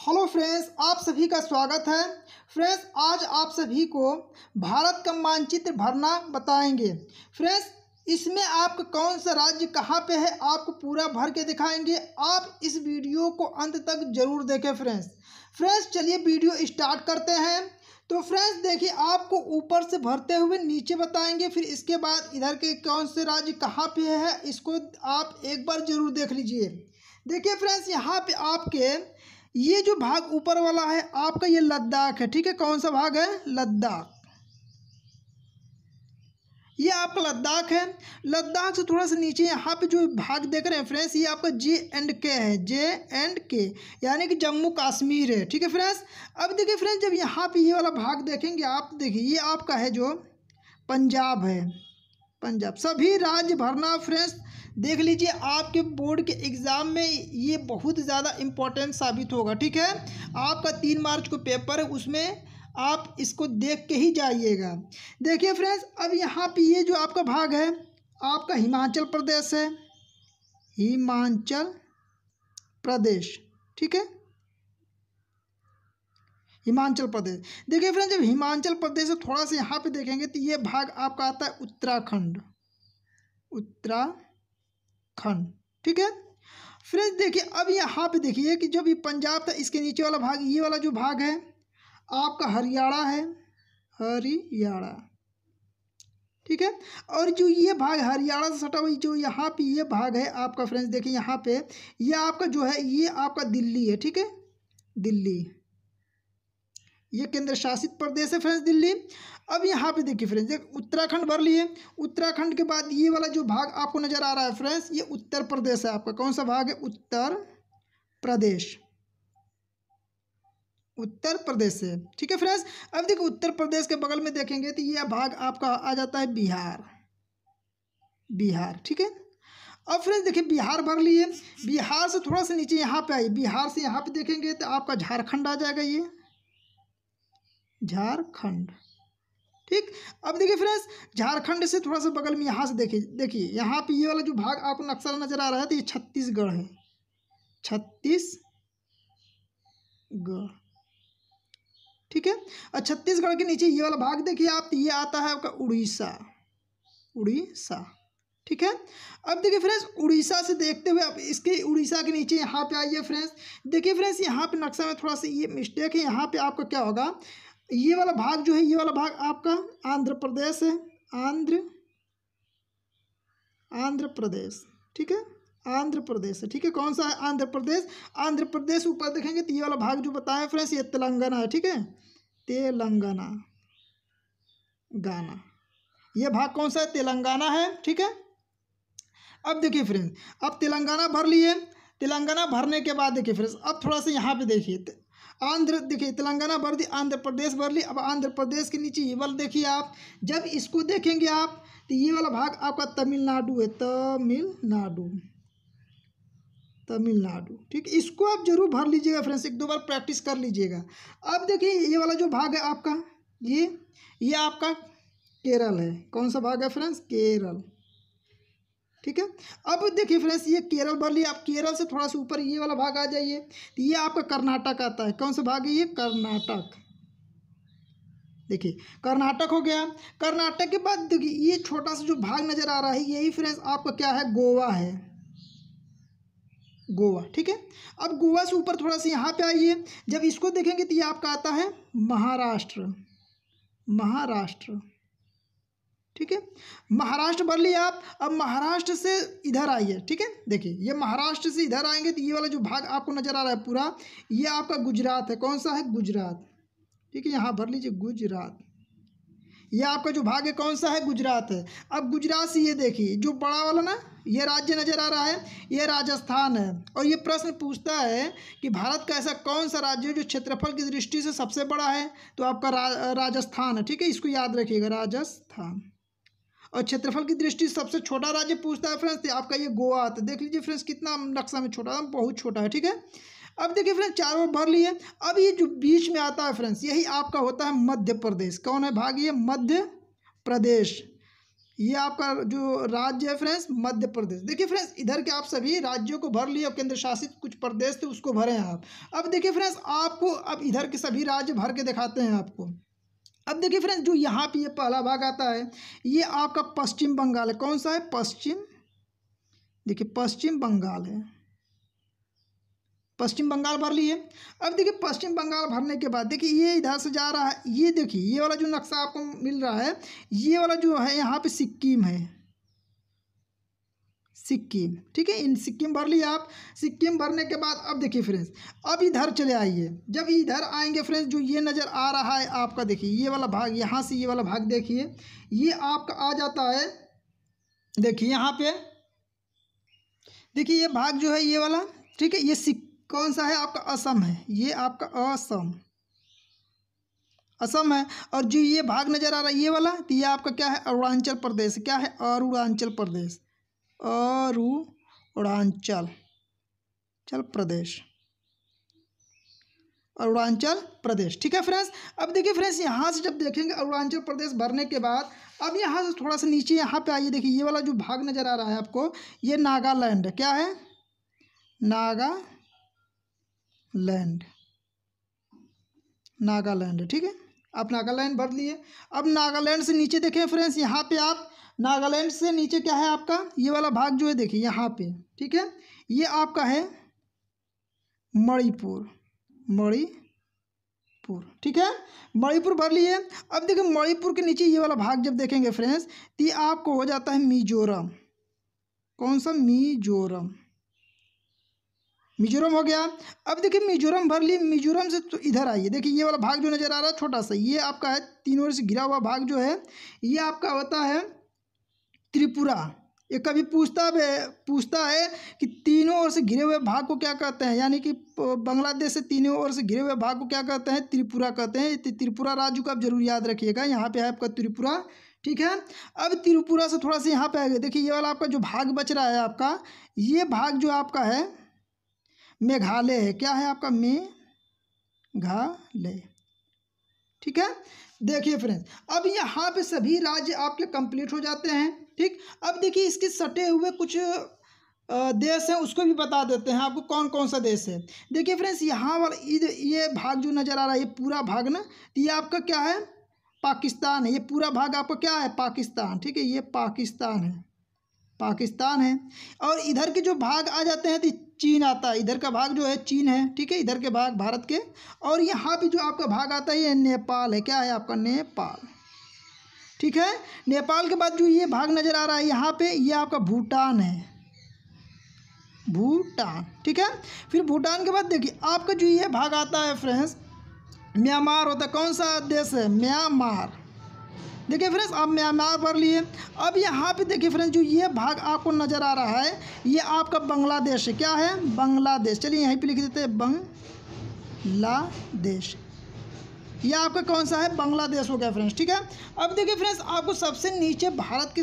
hello friends आप सभी का स्वागत है फ्रेंड्स आज आप सभी को भारत का मानचित्र भरना बताएंगे फ्रेंड्स इसमें आपका कौन सा राज्य कहाँ पे है आपको पूरा भर के दिखाएंगे आप इस वीडियो को अंत तक जरूर देखें फ्रेंड्स फ्रेंड्स चलिए वीडियो स्टार्ट करते हैं तो फ्रेंड्स देखिए आपको ऊपर से भरते हुए नीचे बताएंगे फिर इसके बाद इधर के कौन से राज्य कहाँ पे है इसको आप एक बार ज़रूर देख लीजिए देखिए फ्रेंड्स यहाँ पे आपके ये जो भाग ऊपर वाला है आपका ये लद्दाख है ठीक है कौन सा भाग है लद्दाख ये आपका लद्दाख है लद्दाख से थोड़ा सा नीचे यहाँ पे जो भाग देख रहे हैं फ्रेंड्स ये आपका जे एंड के है जे एंड के यानी कि जम्मू कश्मीर है ठीक है फ्रेंड्स अब देखिए फ्रेंड्स जब यहाँ पे ये वाला भाग देखेंगे आप देखिए ये आपका है जो पंजाब है पंजाब सभी राज्य भरना फ्रेंड्स देख लीजिए आपके बोर्ड के एग्ज़ाम में ये बहुत ज़्यादा इम्पोर्टेंट साबित होगा ठीक है आपका तीन मार्च को पेपर है उसमें आप इसको देख के ही जाइएगा देखिए फ्रेंड्स अब यहाँ पे ये जो आपका भाग है आपका हिमाचल प्रदेश है हिमाचल प्रदेश ठीक है हिमाचल प्रदेश देखिए फ्रेंड्स जब हिमाचल प्रदेश से थोड़ा सा यहाँ पे देखेंगे तो ये भाग आपका आता है उत्तराखंड उत्तरा खंड ठीक है फ्रेंड्स देखिए अब यहाँ पे देखिए कि जब ये पंजाब था इसके नीचे वाला भाग ये वाला जो भाग है आपका हरियाणा है हरियाणा ठीक है और जो ये भाग हरियाणा से सटा हुआ जो यहाँ पे ये भाग है आपका फ्रेंड्स देखिए यहाँ पे ये यह आपका जो है ये आपका दिल्ली है ठीक है दिल्ली ये केंद्र शासित प्रदेश है फ्रेंड्स दिल्ली अब यहाँ पे देखिए फ्रेंड्स एक उत्तराखंड भर लिए उत्तराखंड के बाद ये वाला जो भाग आपको नज़र आ रहा है फ्रेंड्स ये उत्तर प्रदेश है आपका कौन सा भाग है उत्तर प्रदेश उत्तर प्रदेश से ठीक है फ्रेंड्स अब देखिए उत्तर प्रदेश के बगल में देखेंगे तो यह भाग आपका आ जाता है बिहार बिहार ठीक है अब फ्रेंड्स देखिए बिहार भर लिए बिहार से थोड़ा सा नीचे यहाँ पे आइए बिहार से यहाँ पे देखेंगे तो आपका झारखंड आ जाएगा ये झारखंड ठीक अब देखिए फ्रेंड्स झारखंड से थोड़ा सा बगल में यहाँ से देखिए देखिए यहाँ पे ये वाला जो भाग आपको नक्शा नज़र आ रहा है तो ये छत्तीसगढ़ है छत्तीसगढ़ ठीक है और छत्तीसगढ़ के नीचे ये वाला भाग देखिए आप तो ये आता है आपका उड़ीसा उड़ीसा ठीक है अब देखिए फ्रेंड्स उड़ीसा से देखते हुए आप इसके उड़ीसा के नीचे यहाँ पे आइए फ्रेंड्स देखिए फ्रेंड्स यहाँ पे नक्शा में थोड़ा सा ये मिस्टेक है यहाँ पे आपका क्या होगा ये वाला भाग जो है ये वाला भाग आपका आंध्र प्रदेश है आंध्र आंध्र प्रदेश ठीक है आंध्र प्रदेश है ठीक है कौन सा है आंध्र प्रदेश आंध्र प्रदेश ऊपर देखेंगे तो ये वाला भाग जो बताए फ्रेंड्स ये तेलंगाना है ठीक है तेलंगाना गाना ये भाग कौन सा है तेलंगाना है ठीक है अब देखिए फ्रेंड्स अब तेलंगाना भर लिए तेलंगाना भरने के बाद देखिए फ्रेंड्स अब थोड़ा सा यहाँ पे देखिए आंध्र देखिए तेलंगाना भर दी आंध्र प्रदेश भर ली अब आंध्र प्रदेश के नीचे ये वाला देखिए आप जब इसको देखेंगे आप तो ये वाला भाग आपका तमिलनाडु है तमिलनाडु तमिलनाडु ठीक इसको आप जरूर भर लीजिएगा फ्रेंड्स एक दो बार प्रैक्टिस कर लीजिएगा अब देखिए ये वाला जो भाग है आपका ये ये आपका केरल है कौन सा भाग है फ्रेंड्स केरल ठीक है अब देखिए फ्रेंड्स ये केरल भर लिया आप केरल से थोड़ा सा ऊपर ये वाला भाग आ जाइए तो ये आपका कर्नाटक आता है कौन सा भाग है ये कर्नाटक देखिए कर्नाटक हो गया कर्नाटक के बाद देखिए ये छोटा सा जो भाग नज़र आ रहा है यही फ्रेंड्स आपका क्या है गोवा है गोवा ठीक है अब गोवा से ऊपर थोड़ा सा यहाँ पे आइए जब इसको देखेंगे तो ये आपका आता है महाराष्ट्र महाराष्ट्र ठीक है महाराष्ट्र भर लिया आप अब महाराष्ट्र से इधर आइए ठीक है देखिए ये महाराष्ट्र से इधर आएंगे तो ये वाला जो भाग आपको नजर आ रहा है पूरा ये आपका गुजरात है कौन सा है गुजरात ठीक है यहाँ भर लीजिए गुजरात ये आपका जो भाग है कौन सा है गुजरात है अब गुजरात से ये देखिए जो बड़ा वाला ना ये राज्य नज़र आ रहा है ये राजस्थान है और ये प्रश्न पूछता है कि भारत का ऐसा कौन सा राज्य है जो क्षेत्रफल की दृष्टि से सबसे बड़ा है तो आपका रा, राजस्थान है ठीक है इसको याद रखिएगा राजस्थान और क्षेत्रफल की दृष्टि सबसे छोटा राज्य पूछता है फ्रेंड्स तो आपका ये गोवा आता है तो देख लीजिए फ्रेंड्स कितना नक्शा में छोटा बहुत छोटा है ठीक है अब देखिए फ्रेंड्स चार ओर भर लिए अब ये जो बीच में आता है फ्रेंड्स यही आपका होता है मध्य प्रदेश कौन है ये मध्य प्रदेश ये आपका जो राज्य है फ्रेंड्स मध्य प्रदेश देखिए फ्रेंड्स इधर के आप सभी राज्यों को भर लिए और केंद्र शासित कुछ प्रदेश थे उसको भरे हैं आप अब देखिए फ्रेंड्स आपको अब इधर के सभी राज्य भर के दिखाते हैं आपको अब देखिए फ्रेंड्स जो यहाँ पे ये पहला भाग आता है ये आपका पश्चिम बंगाल है कौन सा है पश्चिम देखिए पश्चिम बंगाल है पश्चिम बंगाल भर लिए अब देखिए पश्चिम बंगाल भरने के बाद देखिए ये इधर से जा रहा है ये देखिए ये वाला जो नक्शा आपको मिल रहा है ये वाला जो है यहाँ पे सिक्किम है सिक्किम ठीक है इन सिक्किम भर लिया आप सिक्किम भरने के बाद अब देखिए फ्रेंड्स अब इधर चले आइए जब इधर आएंगे फ्रेंड्स जो ये नज़र आ रहा है आपका देखिए ये वाला भाग यहाँ से ये वाला भाग देखिए ये आपका आ जाता है देखिए यहाँ पे देखिए ये भाग जो है ये वाला ठीक है ये सिक कौन सा है आपका असम है ये आपका असम असम है और जो ये भाग नज़र आ रहा है ये वाला तो ये आपका क्या है अरुणाचल प्रदेश क्या है अरुणाचल प्रदेश अरुणाचल चल प्रदेश अरुणाचल प्रदेश ठीक है फ्रेंड्स अब देखिए फ्रेंड्स यहाँ से जब देखेंगे अरुणाचल प्रदेश भरने के बाद अब यहाँ से थोड़ा सा नीचे यहाँ पे आइए देखिए ये वाला जो भाग नज़र आ रहा है आपको ये नागालैंड क्या है नागालैंड नागालैंड ठीक है आप नागालैंड भर लिए अब नागालैंड से नीचे देखें फ्रेंड्स यहाँ पे आप नागालैंड से नीचे क्या है आपका ये वाला भाग जो है देखिए यहाँ पे ठीक है ये आपका है मणिपुर मणिपुर ठीक है मणिपुर भर लिए अब देखिए मणिपुर के नीचे ये वाला भाग जब देखेंगे फ्रेंड्स तो ये आपको हो जाता है मिजोरम कौन सा मिजोरम मिजोरम हो गया अब देखिए मिजोरम भर ली मिजोरम से तो इधर आइए देखिए ये वाला भाग जो नज़र आ रहा है छोटा सा ये आपका है तीनों से घिरा हुआ भाग जो है ये आपका होता है त्रिपुरा ये कभी पूछता भी पूछता है कि तीनों ओर से घिरे हुए भाग को क्या कहते हैं यानी कि बांग्लादेश से तीनों ओर से घिरे हुए भाग को क्या कहते हैं त्रिपुरा कहते हैं त्रिपुरा राज्य को आप जरूर याद रखिएगा यहाँ पे है आपका त्रिपुरा ठीक है अब त्रिपुरा से थोड़ा सा यहाँ पे आएगा देखिए ये वाला आपका जो भाग बच रहा है आपका ये भाग जो आपका है मेघालय है क्या है आपका मेघालय ठीक है देखिए फ्रेंड्स अब यहाँ पे सभी राज्य आपके कंप्लीट हो जाते हैं ठीक अब देखिए इसके सटे हुए कुछ देश हैं उसको भी बता देते हैं आपको कौन कौन सा देश है देखिए फ्रेंड्स यहाँ पर ये भाग जो नज़र आ रहा है ये पूरा भाग ना ये आपका क्या है पाकिस्तान है ये पूरा भाग आपका क्या है पाकिस्तान ठीक है ये पाकिस्तान है पाकिस्तान है और इधर के जो भाग आ जाते हैं तो चीन आता है इधर का भाग जो है चीन है ठीक है इधर के भाग भारत के और यहाँ भी जो आपका भाग आता है ये नेपाल है क्या है आपका नेपाल ठीक है नेपाल के बाद जो ये भाग नज़र आ रहा है यहाँ पे ये आपका भूटान है भूटान ठीक है फिर भूटान के बाद देखिए आपका जो ये भाग आता है फ्रेंड्स म्यांमार होता है कौन सा देश है म्यांमार देखिए फ्रेंड्स आप म्यांमार पढ़ लिए अब यहाँ पे देखिए फ्रेंड्स जो ये भाग आपको नज़र आ रहा है ये आपका बांग्लादेश है क्या है बांग्लादेश चलिए यहीं पे लिख देते हैं बंग ला देश ये आपका कौन सा है बांग्लादेश हो गया फ्रेंड्स ठीक है अब देखिए फ्रेंड्स आपको सबसे नीचे भारत के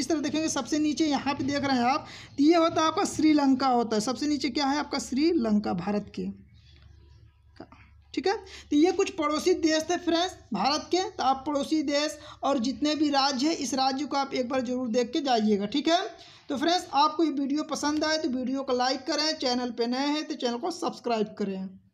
इस तरह देखेंगे सबसे नीचे यहाँ पे देख रहे हैं आप तो ये होता है आपका श्रीलंका होता है सबसे नीचे क्या है आपका श्रीलंका भारत के ठीक है तो ये कुछ पड़ोसी देश थे फ्रेंड्स भारत के तो आप पड़ोसी देश और जितने भी राज्य है इस राज्य को आप एक बार जरूर देख के जाइएगा ठीक है तो फ्रेंड्स आपको ये वीडियो पसंद आए तो वीडियो को लाइक करें चैनल पे नए हैं तो चैनल को सब्सक्राइब करें